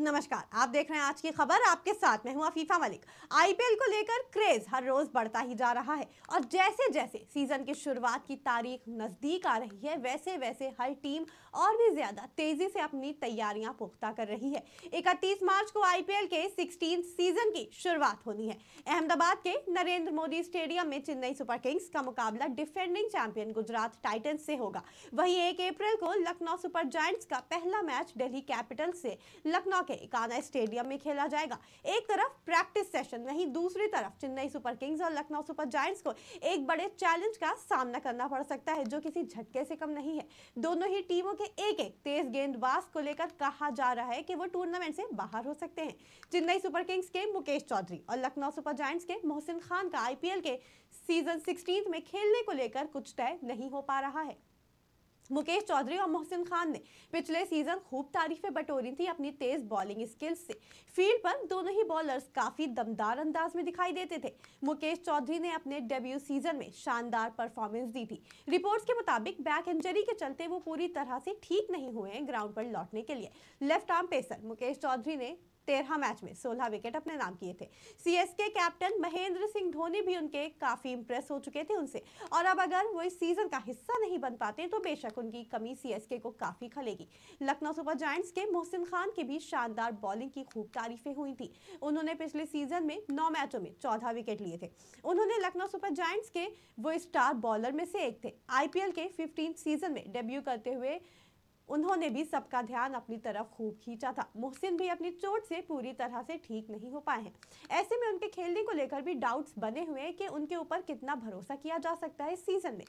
नमस्कार आप देख रहे हैं आज की खबर आपके साथ मैं हूं आफीफा मलिक आईपीएल को लेकर क्रेज हर रोज बढ़ता ही जा रहा है और जैसे जैसे सीजन की शुरुआत की तारीख नजदीक आ रही है वैसे वैसे हर टीम और भी ज्यादा तेजी से अपनी तैयारियां पुख्ता कर रही है इकतीस मार्च को आईपीएल के सिक्सटीन सीजन की शुरुआत होनी है अहमदाबाद के नरेंद्र मोदी स्टेडियम में चेन्नई सुपर किंग्स का मुकाबला डिफेंडिंग चैंपियन गुजरात टाइटन्स से होगा वही एक अप्रैल को लखनऊ सुपर जॉय का पहला मैच डेली कैपिटल से लखनऊ के इकाना स्टेडियम में खेला जाएगा एक तरफ प्रैक्टिस सेशन वहीं दूसरी तरफ चेन्नई सुपर किंग्स और लखनऊ सुपर जायंट्स को एक बड़े चैलेंज का सामना करना पड़ सकता है जो किसी झटके से कम नहीं है दोनों ही टीमों के एक एक तेज गेंदबाज को लेकर कहा जा रहा है कि वो टूर्नामेंट से बाहर हो सकते हैं चेन्नई सुपर किंग्स के मुकेश चौधरी और लखनऊ सुपर जायंट्स के मोहसिन खान का आईपीएल के सीजन सिक्सटीन में खेलने को लेकर कुछ तय नहीं हो पा रहा है मुकेश चौधरी और मोहसिन खान ने पिछले सीजन खूब तारीफें बटोरी थी अपनी तेज बॉलिंग स्किल्स से फील्ड पर दोनों ही बॉलर्स काफी दमदार अंदाज में दिखाई देते थे मुकेश चौधरी ने अपने डेब्यू सीजन में शानदार परफॉर्मेंस दी थी रिपोर्ट्स के मुताबिक बैक इंजरी के चलते वो पूरी तरह से ठीक नहीं हुए हैं ग्राउंड पर लौटने के लिए left arm pacer Mukesh Choudhary ने तेरह मैच में सोलह विकेट अपने नाम किए थे सीएसके कैप्टन महेंद्र सिंह धोनी भी उनके काफ़ी इंप्रेस हो चुके थे उनसे और अब अगर वो इस सीज़न का हिस्सा नहीं बन पाते तो बेशक उनकी कमी सीएसके को काफ़ी खलेगी लखनऊ सुपर जॉय के मोहसिन खान की भी शानदार बॉलिंग की खूब तारीफें हुई थी उन्होंने पिछले सीजन में नौ मैचों में चौदह विकेट लिए थे उन्होंने लखनऊ सुपर जॉय के वो स्टार बॉलर में से एक थे आईपीएल के फिफ्टीन सीजन में डेब्यू करते हुए उन्होंने भी सबका ध्यान अपनी तरफ खूब खींचा था मोहसिन भी अपनी चोट से पूरी तरह से ठीक नहीं हो पाए हैं ऐसे में उनके खेलने को लेकर भी डाउट्स बने हुए हैं कि उनके ऊपर कितना भरोसा किया जा सकता है इस सीजन में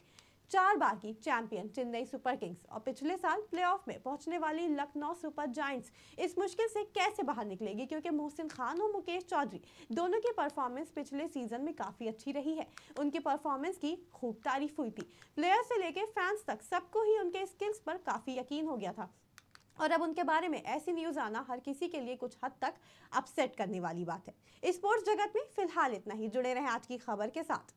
चार बार की चैंपियन चेन्नई सुपर किंग्स और पिछले साल प्लेऑफ में पहुंचने वाली लखनऊ सुपर जॉइंट्स इस मुश्किल से कैसे बाहर निकलेगी क्योंकि मोहसिन खान और मुकेश चौधरी दोनों की परफॉर्मेंस पिछले सीजन में काफ़ी अच्छी रही है उनकी परफॉर्मेंस की खूब तारीफ हुई थी प्लेयर से लेकर फैंस तक सबको ही उनके स्किल्स पर काफ़ी यकीन हो गया था और अब उनके बारे में ऐसी न्यूज़ आना हर किसी के लिए कुछ हद तक अपसेट करने वाली बात है स्पोर्ट्स जगत में फिलहाल इतना ही जुड़े रहें आज की खबर के साथ